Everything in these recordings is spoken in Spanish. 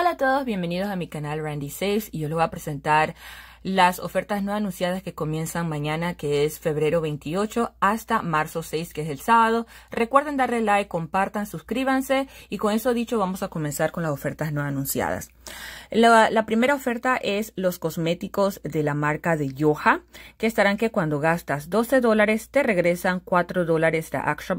Hola a todos, bienvenidos a mi canal Randy Saves y yo les voy a presentar las ofertas no anunciadas que comienzan mañana, que es febrero 28, hasta marzo 6, que es el sábado. Recuerden darle like, compartan, suscríbanse y con eso dicho vamos a comenzar con las ofertas no anunciadas. La, primera oferta es los cosméticos de la marca de Yoja que estarán que cuando gastas 12 dólares te regresan 4 dólares de Extra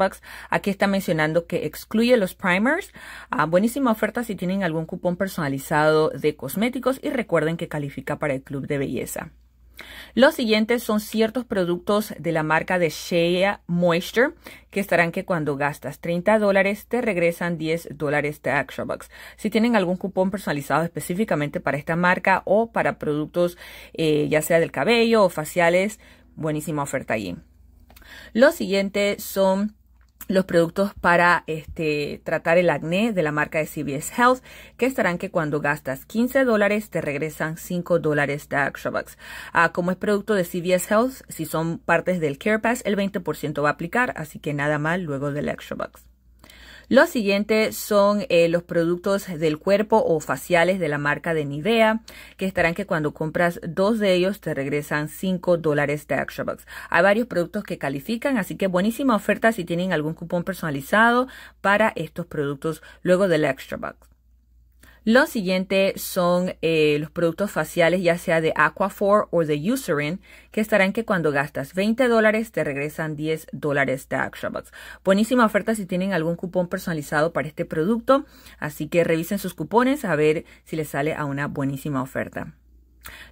Aquí está mencionando que excluye los primers. Ah, buenísima oferta si tienen algún cupón personalizado de cosméticos y recuerden que califica para el club de los siguientes son ciertos productos de la marca de Shea Moisture que estarán que cuando gastas 30 dólares te regresan 10 dólares de Extra Bucks. Si tienen algún cupón personalizado específicamente para esta marca o para productos eh, ya sea del cabello o faciales, buenísima oferta allí. Los siguientes son los productos para este, tratar el acné de la marca de CBS Health, que estarán que cuando gastas 15 dólares te regresan 5 dólares de bucks Ah, como es producto de CBS Health, si son partes del Care Pass, el 20% va a aplicar, así que nada mal luego del bucks. Lo siguiente son eh, los productos del cuerpo o faciales de la marca de Nivea, que estarán que cuando compras dos de ellos te regresan 5 dólares de Extra Bucks. Hay varios productos que califican, así que buenísima oferta si tienen algún cupón personalizado para estos productos luego del Extra Bucks. Lo siguiente son eh, los productos faciales, ya sea de Aquaphor o de Eucerin, que estarán que cuando gastas 20 dólares te regresan 10 dólares de ActionBox. Buenísima oferta si tienen algún cupón personalizado para este producto, así que revisen sus cupones a ver si les sale a una buenísima oferta.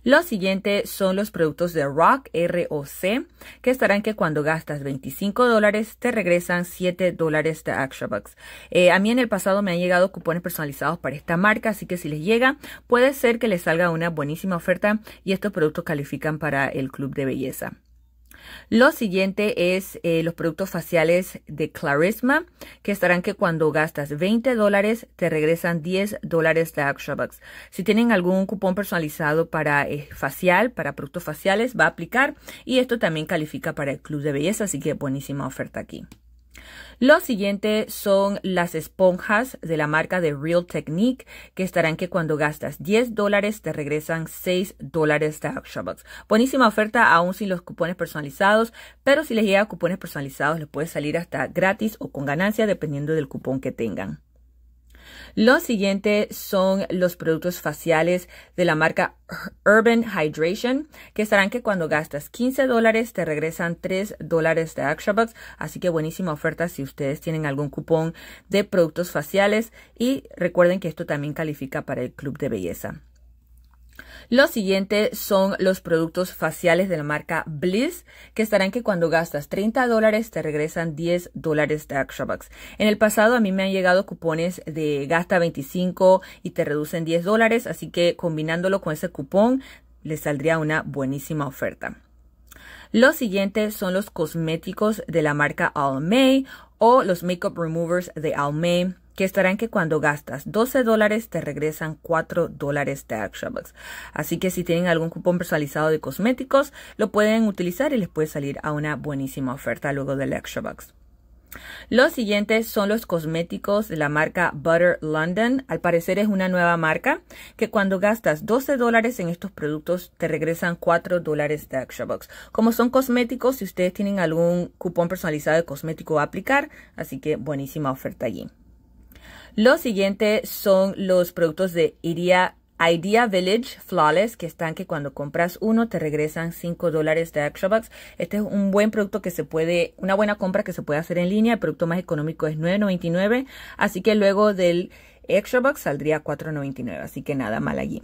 Lo siguiente son los productos de Rock ROC, que estarán que cuando gastas 25 dólares te regresan 7 dólares de Extra Bucks. Eh, a mí en el pasado me han llegado cupones personalizados para esta marca, así que si les llega, puede ser que les salga una buenísima oferta y estos productos califican para el club de belleza. Lo siguiente es eh, los productos faciales de Clarisma, que estarán que cuando gastas 20 dólares te regresan 10 dólares de Extra Si tienen algún cupón personalizado para eh, facial, para productos faciales, va a aplicar y esto también califica para el Club de Belleza, así que buenísima oferta aquí. Lo siguiente son las esponjas de la marca de Real Technique, que estarán que cuando gastas 10 dólares te regresan 6 dólares de Buenísima oferta aún sin los cupones personalizados, pero si les llega cupones personalizados les puede salir hasta gratis o con ganancia dependiendo del cupón que tengan. Lo siguiente son los productos faciales de la marca Urban Hydration, que estarán que cuando gastas 15 dólares te regresan 3 dólares de Extra Así que buenísima oferta si ustedes tienen algún cupón de productos faciales. Y recuerden que esto también califica para el Club de Belleza. Lo siguientes son los productos faciales de la marca Bliss, que estarán que cuando gastas 30 dólares te regresan 10 dólares de extra bucks. En el pasado a mí me han llegado cupones de gasta 25 y te reducen 10 dólares, así que combinándolo con ese cupón le saldría una buenísima oferta. Los siguientes son los cosméticos de la marca Almay o los makeup removers de Almay que estarán que cuando gastas 12 dólares te regresan 4 dólares de Action Bucks. Así que si tienen algún cupón personalizado de cosméticos, lo pueden utilizar y les puede salir a una buenísima oferta luego del Action Bucks. Los siguientes son los cosméticos de la marca Butter London. Al parecer es una nueva marca que cuando gastas 12 dólares en estos productos te regresan 4 dólares de Extra Como son cosméticos, si ustedes tienen algún cupón personalizado de cosmético a aplicar, así que buenísima oferta allí. Lo siguiente son los productos de Idea, Idea Village Flawless, que están que cuando compras uno te regresan 5 dólares de extra bucks. Este es un buen producto que se puede, una buena compra que se puede hacer en línea. El producto más económico es 9.99, así que luego del extra bucks saldría 4.99, así que nada mal allí.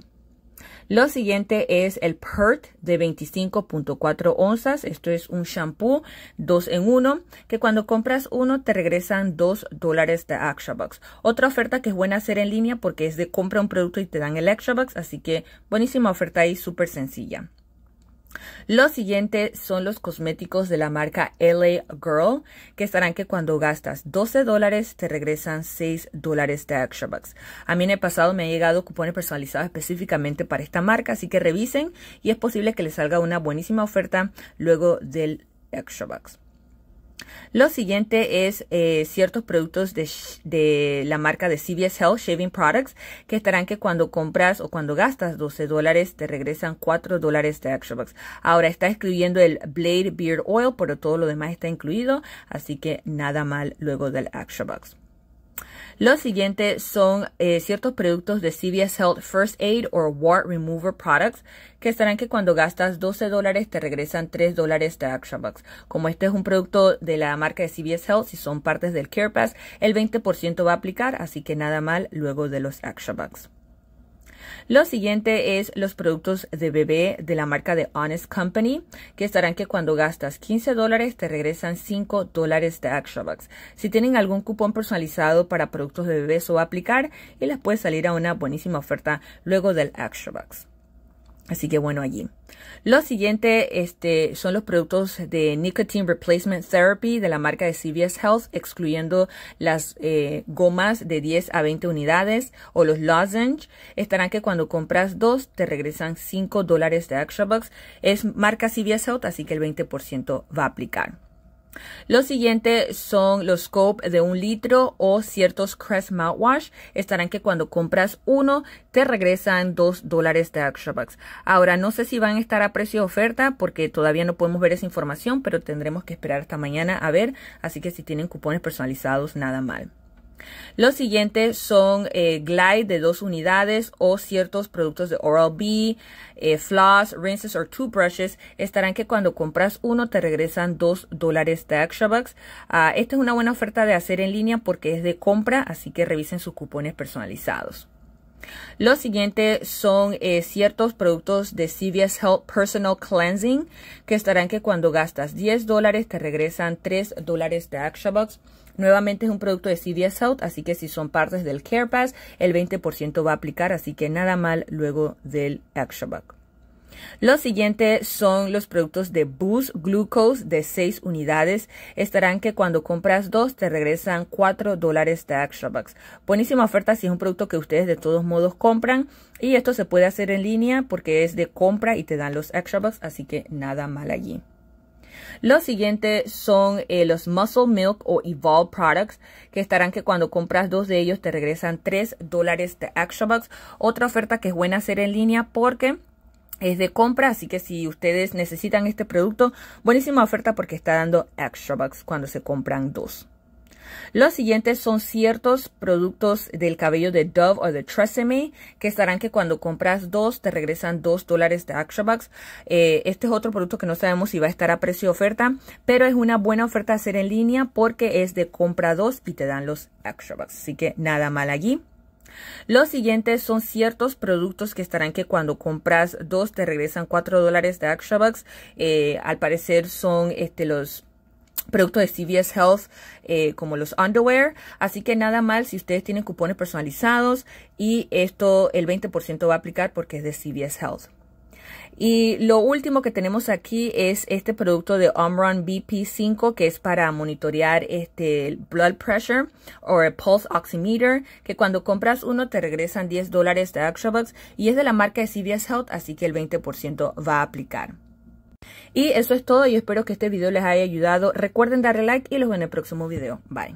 Lo siguiente es el PERT de 25.4 onzas. Esto es un shampoo 2 en 1 que cuando compras uno te regresan 2 dólares de Extra Bucks. Otra oferta que es buena hacer en línea porque es de compra un producto y te dan el Extra Bucks. Así que buenísima oferta y súper sencilla. Lo siguiente son los cosméticos de la marca LA Girl, que estarán que cuando gastas 12 dólares te regresan 6 dólares de Extra Bucks. A mí en el pasado me ha llegado cupones personalizados específicamente para esta marca, así que revisen y es posible que les salga una buenísima oferta luego del Extra Bucks. Lo siguiente es eh, ciertos productos de, de, la marca de CVS Health, Shaving Products, que estarán que cuando compras o cuando gastas 12 dólares te regresan 4 dólares de Extra Bucks. Ahora está excluyendo el Blade Beard Oil, pero todo lo demás está incluido, así que nada mal luego del Extra lo siguiente son eh, ciertos productos de CVS Health First Aid or Wart Remover Products que estarán que cuando gastas 12 dólares te regresan 3 dólares de Action Bucks. Como este es un producto de la marca de CVS Health, si son partes del Care Pass, el 20% va a aplicar, así que nada mal luego de los Action Bucks. Lo siguiente es los productos de bebé de la marca de Honest Company, que estarán que cuando gastas 15 dólares te regresan 5 dólares de Extra Si tienen algún cupón personalizado para productos de bebé, eso va a aplicar y les puede salir a una buenísima oferta luego del Extra Así que bueno, allí. Lo siguiente este, son los productos de Nicotine Replacement Therapy de la marca de CVS Health, excluyendo las eh, gomas de 10 a 20 unidades o los lozenge. Estarán que cuando compras dos te regresan 5 dólares de extra bucks. Es marca CVS Health, así que el 20% va a aplicar. Lo siguiente son los Scope de un litro o ciertos Crest Mouthwash. Estarán que cuando compras uno te regresan dos dólares de Extra Bucks. Ahora no sé si van a estar a precio de oferta porque todavía no podemos ver esa información, pero tendremos que esperar hasta mañana a ver. Así que si tienen cupones personalizados, nada mal. Los siguientes son eh, Glide de dos unidades o ciertos productos de Oral-B, eh, floss, rinses o toothbrushes. Estarán que cuando compras uno te regresan dos dólares de extra bucks. Ah, esta es una buena oferta de hacer en línea porque es de compra, así que revisen sus cupones personalizados. Los siguientes son eh, ciertos productos de CVS Health Personal Cleansing que estarán que cuando gastas 10 dólares te regresan 3 dólares de extra bucks. Nuevamente es un producto de CVS Health, así que si son partes del Care Pass, el 20% va a aplicar, así que nada mal luego del Extra Bucks. Lo siguiente son los productos de Boost Glucose de 6 unidades. Estarán que cuando compras dos te regresan 4 dólares de Extra Bucks. Buenísima oferta si es un producto que ustedes de todos modos compran. Y esto se puede hacer en línea porque es de compra y te dan los Extra Bucks, así que nada mal allí. Lo siguiente son eh, los Muscle Milk o Evolve Products, que estarán que cuando compras dos de ellos te regresan tres dólares de Extra Bucks. Otra oferta que es buena hacer en línea porque es de compra, así que si ustedes necesitan este producto, buenísima oferta porque está dando Extra Bucks cuando se compran dos. Los siguientes son ciertos productos del cabello de Dove o de Tresemme que estarán que cuando compras dos te regresan dos dólares de Action Bucks. Eh, este es otro producto que no sabemos si va a estar a precio de oferta, pero es una buena oferta hacer en línea porque es de compra dos y te dan los Action Bucks. Así que nada mal allí. Los siguientes son ciertos productos que estarán que cuando compras dos te regresan cuatro dólares de Action Bucks. Eh, al parecer son este, los Producto de CVS Health eh, como los underwear. Así que nada mal si ustedes tienen cupones personalizados y esto el 20% va a aplicar porque es de CVS Health. Y lo último que tenemos aquí es este producto de Omron BP5 que es para monitorear este blood pressure o pulse oximeter que cuando compras uno te regresan 10 dólares de extra y es de la marca de CVS Health así que el 20% va a aplicar. Y eso es todo, y espero que este video les haya ayudado. Recuerden darle like y los veo en el próximo video. Bye.